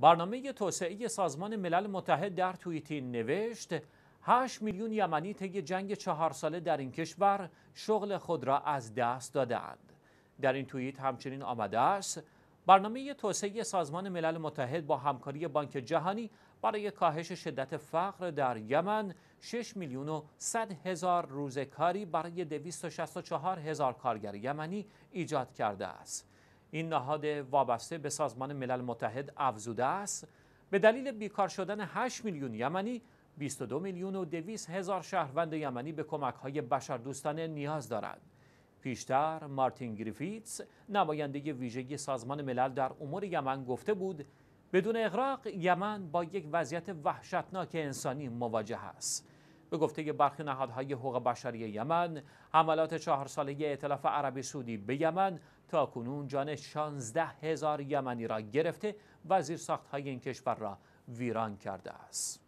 برنامه توسعه سازمان ملل متحد در توییتی نوشت 8 میلیون یمنی طی جنگ چهار ساله در این کشور شغل خود را از دست دادند. در این توییت همچنین آمده است برنامه توسعه سازمان ملل متحد با همکاری بانک جهانی برای کاهش شدت فقر در یمن 6 میلیون و 100 هزار روز کاری برای 264 هزار کارگر یمنی ایجاد کرده است. این نهاد وابسته به سازمان ملل متحد افزوده است به دلیل بیکار شدن 8 میلیون یمنی 22 میلیون و 200 هزار شهروند یمنی به کمک های دوستانه نیاز دارد. پیشتر مارتین گریفیتس نماینده ویژگی سازمان ملل در امور یمن گفته بود بدون اغراق یمن با یک وضعیت وحشتناک انسانی مواجه است. به گفته برخی نهادهای حقوق بشری یمن حملات چهار ساله اطلاف عربی سعودی به یمن تا کنون جان 16 هزار یمنی را گرفته و زیر این کشور را ویران کرده است